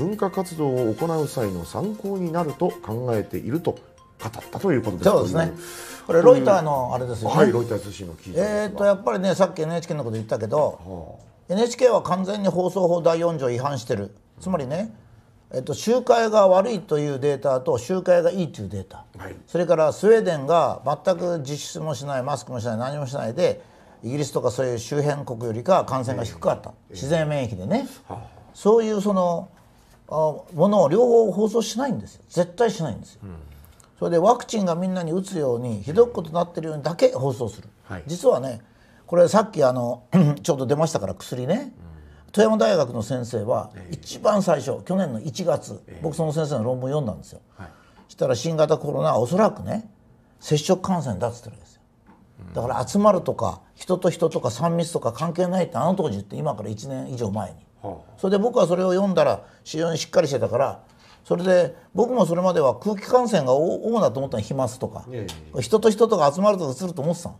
文化活動を行う際の参考になると考えていると語ったということですそうですねこれロイターのあれですよね、はい、ロイター通信の記事えっとやっぱりねさっき NHK のこと言ったけど、はあ、NHK は完全に放送法第4条違反してるつまりね、えっと、集会が悪いというデータと集会がいいというデータ、はい、それからスウェーデンが全く実質もしないマスクもしない何もしないでイギリスとかそういう周辺国よりか感染が低かった、えーえー、自然免疫でね、はあ、そういうそのあものを両方放送しないんですよ絶対しないんですよ、うん、それでワクチンがみんなに打つようにひどいことになってるようにだけ放送する、はい、実はねこれさっきあの ちょうど出ましたから薬ね、うん、富山大学の先生は一番最初、えー、去年の1月、えー、僕その先生の論文読んだんですよ、はい、したら新型コロナはおそらくね接触感染だっつってるんですよだから集まるとか人と人とか3密とか関係ないってあの当時って今から1年以上前にそれで僕はそれを読んだら非常にしっかりしてたからそれで僕もそれまでは空気感染が主だと思ったの飛沫とか人と人とが集まるとうつると思ってたの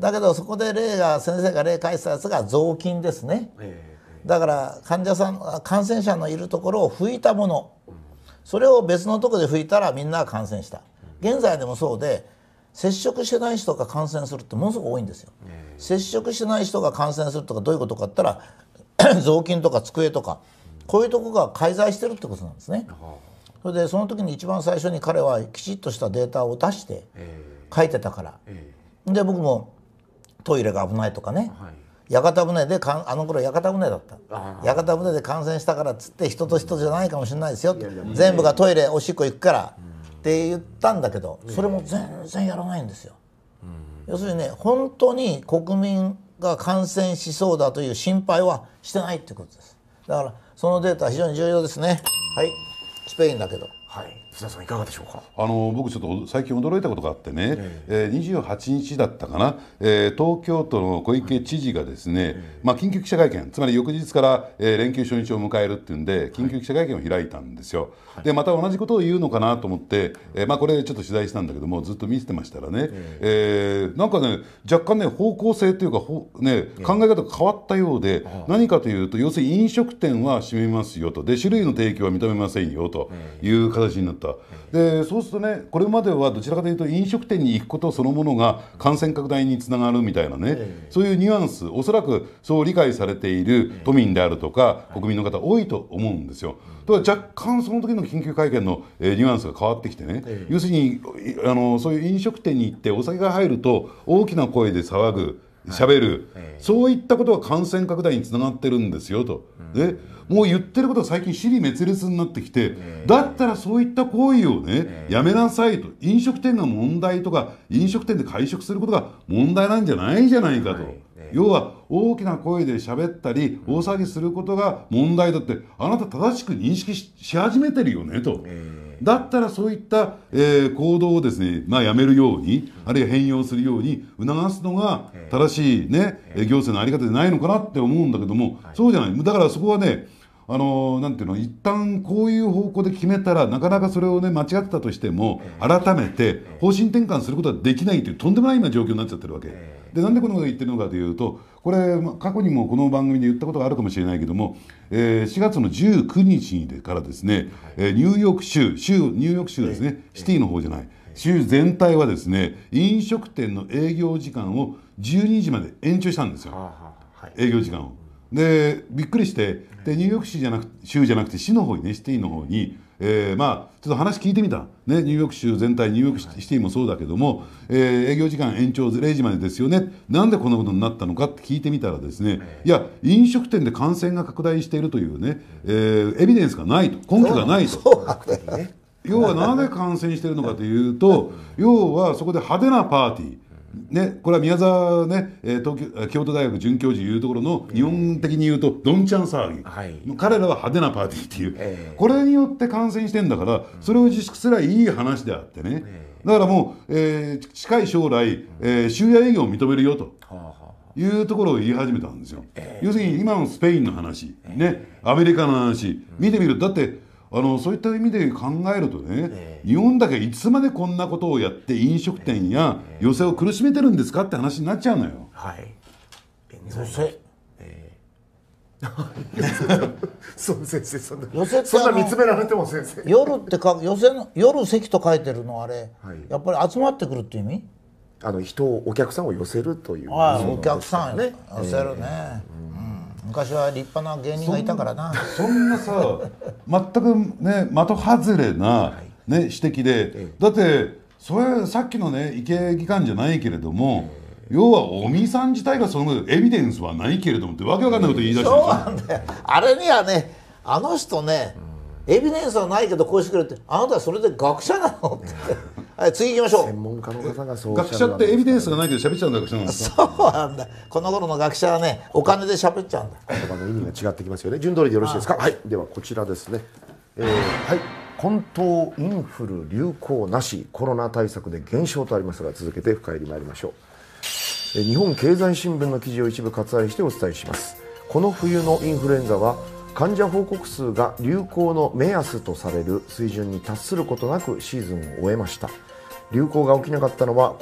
だけどそこで例が先生が例返したやつが雑巾ですねだから患者さん感染者のいるところを拭いたものそれを別のとこで拭いたらみんなが感染した現在でもそうで接触してない人が感染するってものすごく多いんですよ。接触してない人が感染するとかどういうことかって言ったら 雑巾とか机とかこういうとこが介在してるってことなんですね。それでその時に一番最初に彼はきちっとしたデータを出して書いてたから、で僕もトイレが危ないとかね、はい、屋形船でかあの頃屋形船だった屋形船で感染したからっつって人と人じゃないかもしれないですよ、全部がトイレおしっこ行くから、って言ったんだけどそれも全然やらないんですよ。要するにね本当に国民が感染しそうだという心配はしてないってことですだからそのデータは非常に重要ですねはいスペインだけどはい田さんいかがでしょうかあの僕ちょっと最近驚いたことがあってね、えー、えー、28日だったかな、えー、東京都の小池知事がですね、はい、まあ、緊急記者会見つまり翌日から、えー、連休初日を迎えるっていうんで緊急記者会見を開いたんですよ、はい、でまた同じことを言うのかなと思って、えー、まあ、これちょっと取材したんだけどもずっと見せてましたらね、ええー、なんかね若干ね方向性というかほ、ね、考え方が変わったようで、何かというと要するに飲食店は閉めますよとで酒類の提供は認めませんよという形になった、でそうするとねこれまではどちらかというと飲食店に行くことそのものが感染拡大につながるみたいなね、そういうニュアンスおそらくそう理解されている都民であるとか国民の方多いと思うんですよ。だか若干その時の緊急会見の、えニュアンスが変わってきてね、要するにあのそういう飲食店に行ってお酒が入ると大きな声で騒ぐ。しゃべる、はい、そういったことが感染拡大につながってるんですよと、うん、もう言ってることが最近、尻滅裂になってきて、えー、だったらそういった行為をね、えー、やめなさいと、飲食店が問題とか、飲食店で会食することが問題なんじゃないじゃないかと。はいえー、要は大きな声で喋ったり大騒ぎすることが問題だってあなた正しく認識し始めてるよねと、えーだったらそういった、えー、行動をですね、まあ、やめるように、あるいは変容するように促すのが正しいね、行政の在り方じゃないのかなって思うんだけども、そうじゃないだからそこはねあのなんていうの一旦こういう方向で決めたらなかなかそれをね間違ってたとしても改めて方針転換することはできないというとんでもない状況になっちゃってるわけでなんでこのこと言ってるのかというとこれ過去にもこの番組で言ったことがあるかもしれないけども、えー、4月の19日からですね、えニューヨーク州州ニューヨーク州ですねシティの方じゃない州全体はですね飲食店の営業時間を12時まで延長したんですよ、営業時間を。でびっくりしてでニューヨーク市じゃなく州じゃなくて市の方にねシティの方に、えー、まあちょっと話聞いてみた、ね、ニューヨーク州全体ニューヨークシティもそうだけども、えー、営業時間延長0時までですよねなんでこんなことになったのかって聞いてみたらですねいや飲食店で感染が拡大しているというね、えー、エビデンスがないと根拠がないと。要はなぜ感染しているのかというと要はそこで派手なパーティーね、これは宮沢ね、え東京京都大学准教授いうところの日本的に言うとどんちゃん騒ぎ、はい、彼らは派手なパーティーっていう、えー、これによって感染してんだから、それを自粛すらいい話であってね、だからもう、えー、近い将来、えー、終夜営業を認めるよと。いうところを言い始めたんですよ、要するに今のスペインの話、ね、アメリカの話、見てみるとだってあのそういった意味で考えるとね、日本だけいつまでこんなことをやって飲食店や寄席を苦しめてるんですかって話になっちゃうのよ。はい。寄せ、席。そう先生そんな寄せそんな見つめられても先生夜ってか寄せの夜席と書いてるのあれ、はい、やっぱり集まってくるって意味あの人お客さんを寄せるという、はい、お客さんね寄せるね、えー昔は立派な芸人がいたからなそんなさ全くね的外れな、ね、指摘で、だってそれさっきのね意見機官じゃないけれども、要は尾身さん自体がそのエビデンスはないけれどもってわけわかんないこと言い出してあれにはねあの人ね、エビデンスはないけどこうしてくれってあなたはそれで学者なのってはい、次行きましょう。専門家の方がそう学者ってエビデンスがないけど喋っちゃうんだからそうなんだ。この頃の学者はね、お金で喋っちゃうんだ。言葉の意味が違ってきますよね。順通りでよろしいですか。はい。ではこちらですね。えー、はい。混沌インフル流行なしコロナ対策で減少とありますが続けて深入り参りましょう。え日本経済新聞の記事を一部割愛してお伝えします。この冬のインフルエンザは患者報告数が流行の目安とされる水準に達することなくシーズンを終えました流行が起きなかったのは